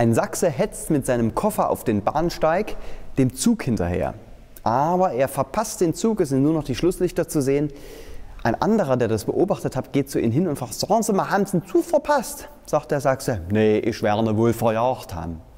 Ein Sachse hetzt mit seinem Koffer auf den Bahnsteig dem Zug hinterher. Aber er verpasst den Zug, es sind nur noch die Schlusslichter zu sehen. Ein anderer, der das beobachtet hat, geht zu ihm hin und fragt, sollen Sie mal, haben Sie einen Zug verpasst? Sagt der Sachse, nee, ich werde wohl verjagt haben.